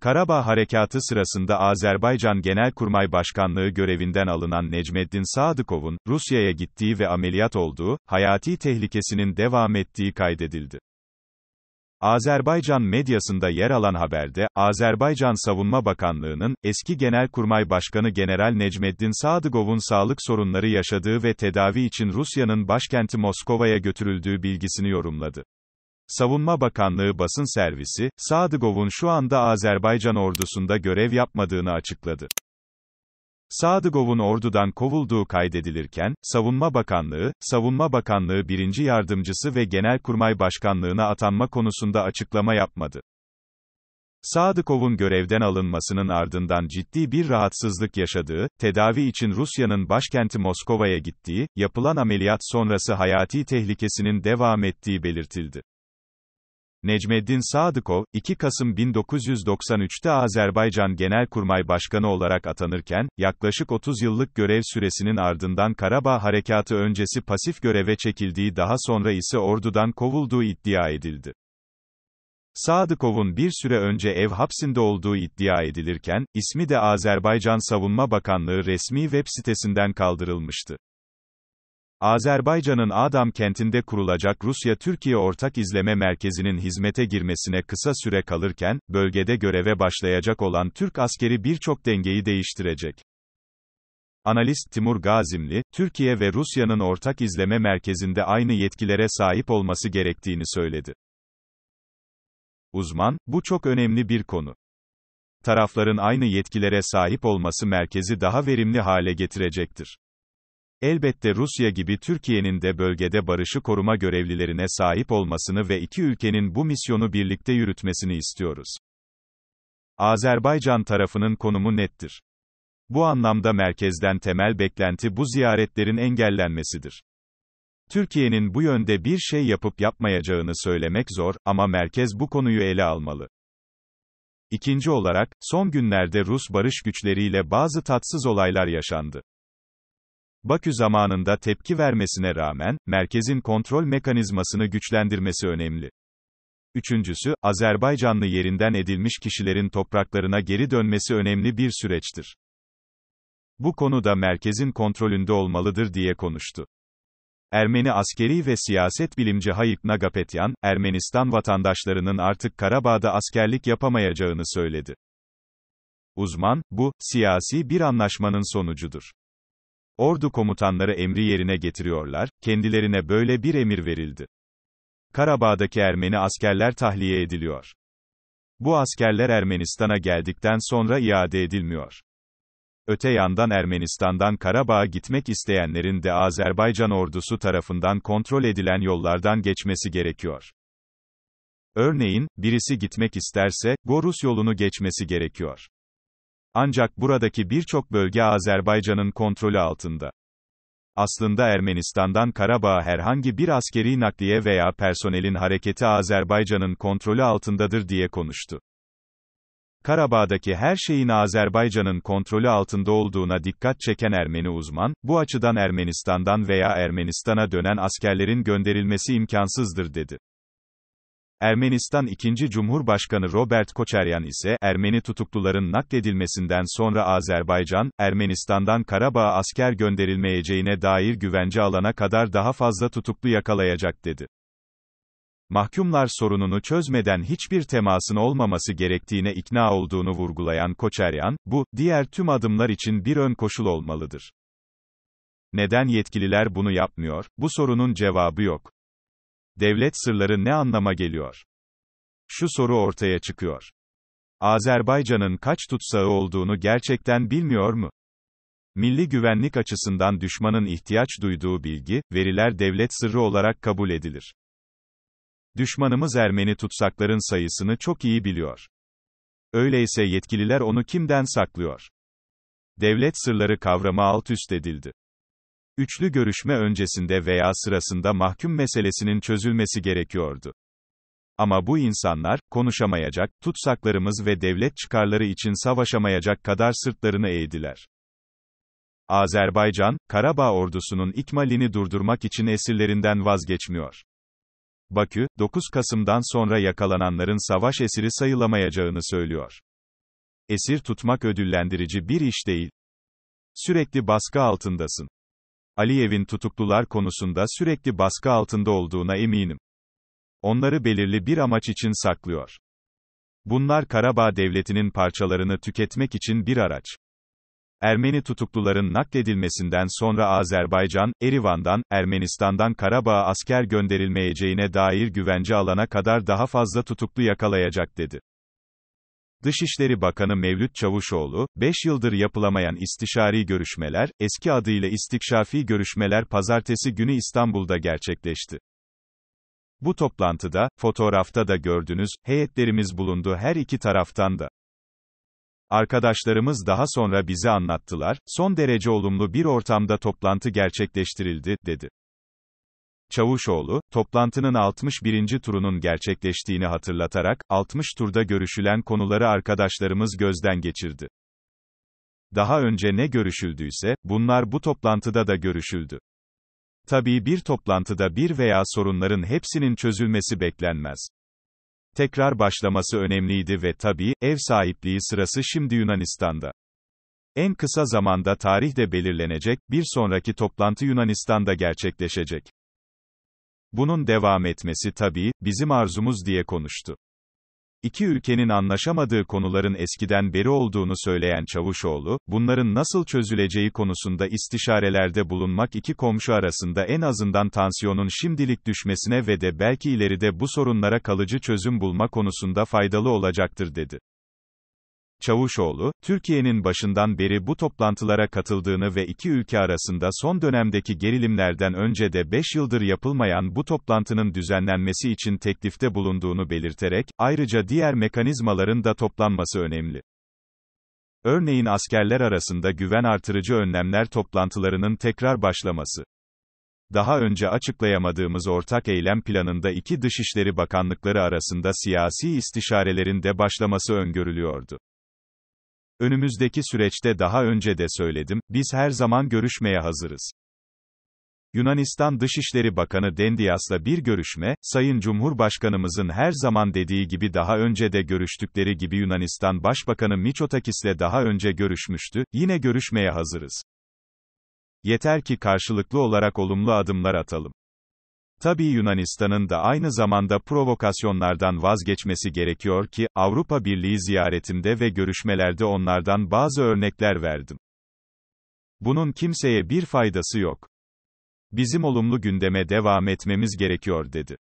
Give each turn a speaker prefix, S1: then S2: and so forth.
S1: Karabağ Harekatı sırasında Azerbaycan Genelkurmay Başkanlığı görevinden alınan Necmeddin Sadıkov'un, Rusya'ya gittiği ve ameliyat olduğu, hayati tehlikesinin devam ettiği kaydedildi. Azerbaycan medyasında yer alan haberde, Azerbaycan Savunma Bakanlığı'nın, eski Genelkurmay Başkanı General Necmeddin Sadıgov'un sağlık sorunları yaşadığı ve tedavi için Rusya'nın başkenti Moskova'ya götürüldüğü bilgisini yorumladı. Savunma Bakanlığı basın servisi, Sadıgov'un şu anda Azerbaycan ordusunda görev yapmadığını açıkladı. Sadıgov'un ordudan kovulduğu kaydedilirken, Savunma Bakanlığı, Savunma Bakanlığı Birinci Yardımcısı ve Genelkurmay Başkanlığına atanma konusunda açıklama yapmadı. Sadıkov'un görevden alınmasının ardından ciddi bir rahatsızlık yaşadığı, tedavi için Rusya'nın başkenti Moskova'ya gittiği, yapılan ameliyat sonrası hayati tehlikesinin devam ettiği belirtildi. Necmeddin Sadıkov, 2 Kasım 1993'te Azerbaycan Genelkurmay Başkanı olarak atanırken, yaklaşık 30 yıllık görev süresinin ardından Karabağ Harekatı öncesi pasif göreve çekildiği daha sonra ise ordudan kovulduğu iddia edildi. Sadıkov'un bir süre önce ev hapsinde olduğu iddia edilirken, ismi de Azerbaycan Savunma Bakanlığı resmi web sitesinden kaldırılmıştı. Azerbaycan'ın Adam kentinde kurulacak Rusya-Türkiye Ortak İzleme Merkezi'nin hizmete girmesine kısa süre kalırken, bölgede göreve başlayacak olan Türk askeri birçok dengeyi değiştirecek. Analist Timur Gazimli, Türkiye ve Rusya'nın ortak izleme merkezinde aynı yetkilere sahip olması gerektiğini söyledi. Uzman, bu çok önemli bir konu. Tarafların aynı yetkilere sahip olması merkezi daha verimli hale getirecektir. Elbette Rusya gibi Türkiye'nin de bölgede barışı koruma görevlilerine sahip olmasını ve iki ülkenin bu misyonu birlikte yürütmesini istiyoruz. Azerbaycan tarafının konumu nettir. Bu anlamda merkezden temel beklenti bu ziyaretlerin engellenmesidir. Türkiye'nin bu yönde bir şey yapıp yapmayacağını söylemek zor ama merkez bu konuyu ele almalı. İkinci olarak, son günlerde Rus barış güçleriyle bazı tatsız olaylar yaşandı. Bakü zamanında tepki vermesine rağmen, merkezin kontrol mekanizmasını güçlendirmesi önemli. Üçüncüsü, Azerbaycanlı yerinden edilmiş kişilerin topraklarına geri dönmesi önemli bir süreçtir. Bu konuda merkezin kontrolünde olmalıdır diye konuştu. Ermeni askeri ve siyaset bilimci Hayip Nagapetyan, Ermenistan vatandaşlarının artık Karabağ'da askerlik yapamayacağını söyledi. Uzman, bu, siyasi bir anlaşmanın sonucudur. Ordu komutanları emri yerine getiriyorlar, kendilerine böyle bir emir verildi. Karabağ'daki Ermeni askerler tahliye ediliyor. Bu askerler Ermenistan'a geldikten sonra iade edilmiyor. Öte yandan Ermenistan'dan Karabağ'a gitmek isteyenlerin de Azerbaycan ordusu tarafından kontrol edilen yollardan geçmesi gerekiyor. Örneğin, birisi gitmek isterse, Gorus yolunu geçmesi gerekiyor. Ancak buradaki birçok bölge Azerbaycan'ın kontrolü altında. Aslında Ermenistan'dan Karabağ'a herhangi bir askeri nakliye veya personelin hareketi Azerbaycan'ın kontrolü altındadır diye konuştu. Karabağ'daki her şeyin Azerbaycan'ın kontrolü altında olduğuna dikkat çeken Ermeni uzman, bu açıdan Ermenistan'dan veya Ermenistan'a dönen askerlerin gönderilmesi imkansızdır dedi. Ermenistan 2. Cumhurbaşkanı Robert Koçeryan ise Ermeni tutukluların nakledilmesinden sonra Azerbaycan, Ermenistan'dan Karabağ'a asker gönderilmeyeceğine dair güvence alana kadar daha fazla tutuklu yakalayacak dedi. Mahkumlar sorununu çözmeden hiçbir temasın olmaması gerektiğine ikna olduğunu vurgulayan Koçeryan, bu, diğer tüm adımlar için bir ön koşul olmalıdır. Neden yetkililer bunu yapmıyor? Bu sorunun cevabı yok. Devlet sırları ne anlama geliyor? Şu soru ortaya çıkıyor. Azerbaycan'ın kaç tutsağı olduğunu gerçekten bilmiyor mu? Milli güvenlik açısından düşmanın ihtiyaç duyduğu bilgi, veriler devlet sırrı olarak kabul edilir. Düşmanımız Ermeni tutsakların sayısını çok iyi biliyor. Öyleyse yetkililer onu kimden saklıyor? Devlet sırları kavramı alt üst edildi. Üçlü görüşme öncesinde veya sırasında mahkum meselesinin çözülmesi gerekiyordu. Ama bu insanlar, konuşamayacak, tutsaklarımız ve devlet çıkarları için savaşamayacak kadar sırtlarını eğdiler. Azerbaycan, Karabağ ordusunun ikmalini durdurmak için esirlerinden vazgeçmiyor. Bakü, 9 Kasım'dan sonra yakalananların savaş esiri sayılamayacağını söylüyor. Esir tutmak ödüllendirici bir iş değil. Sürekli baskı altındasın. Aliyev'in tutuklular konusunda sürekli baskı altında olduğuna eminim. Onları belirli bir amaç için saklıyor. Bunlar Karabağ devletinin parçalarını tüketmek için bir araç. Ermeni tutukluların nakledilmesinden sonra Azerbaycan, Erivan'dan, Ermenistan'dan Karabağ'a asker gönderilmeyeceğine dair güvence alana kadar daha fazla tutuklu yakalayacak dedi. Dışişleri Bakanı Mevlüt Çavuşoğlu, 5 yıldır yapılamayan istişari görüşmeler, eski adıyla istikşafi görüşmeler pazartesi günü İstanbul'da gerçekleşti. Bu toplantıda, fotoğrafta da gördünüz, heyetlerimiz bulundu her iki taraftan da. Arkadaşlarımız daha sonra bize anlattılar, son derece olumlu bir ortamda toplantı gerçekleştirildi, dedi. Çavuşoğlu, toplantının 61. turunun gerçekleştiğini hatırlatarak, 60 turda görüşülen konuları arkadaşlarımız gözden geçirdi. Daha önce ne görüşüldüyse, bunlar bu toplantıda da görüşüldü. Tabii bir toplantıda bir veya sorunların hepsinin çözülmesi beklenmez. Tekrar başlaması önemliydi ve tabii, ev sahipliği sırası şimdi Yunanistan'da. En kısa zamanda tarih de belirlenecek, bir sonraki toplantı Yunanistan'da gerçekleşecek. Bunun devam etmesi tabii, bizim arzumuz diye konuştu. İki ülkenin anlaşamadığı konuların eskiden beri olduğunu söyleyen Çavuşoğlu, bunların nasıl çözüleceği konusunda istişarelerde bulunmak iki komşu arasında en azından tansiyonun şimdilik düşmesine ve de belki ileride bu sorunlara kalıcı çözüm bulma konusunda faydalı olacaktır dedi. Çavuşoğlu, Türkiye'nin başından beri bu toplantılara katıldığını ve iki ülke arasında son dönemdeki gerilimlerden önce de 5 yıldır yapılmayan bu toplantının düzenlenmesi için teklifte bulunduğunu belirterek, ayrıca diğer mekanizmaların da toplanması önemli. Örneğin askerler arasında güven artırıcı önlemler toplantılarının tekrar başlaması. Daha önce açıklayamadığımız ortak eylem planında iki Dışişleri Bakanlıkları arasında siyasi istişarelerin de başlaması öngörülüyordu. Önümüzdeki süreçte daha önce de söyledim, biz her zaman görüşmeye hazırız. Yunanistan Dışişleri Bakanı Dendias'la bir görüşme, Sayın Cumhurbaşkanımızın her zaman dediği gibi daha önce de görüştükleri gibi Yunanistan Başbakanı Miçotakis'le daha önce görüşmüştü, yine görüşmeye hazırız. Yeter ki karşılıklı olarak olumlu adımlar atalım. Tabi Yunanistan'ın da aynı zamanda provokasyonlardan vazgeçmesi gerekiyor ki, Avrupa Birliği ziyaretimde ve görüşmelerde onlardan bazı örnekler verdim. Bunun kimseye bir faydası yok. Bizim olumlu gündeme devam etmemiz gerekiyor dedi.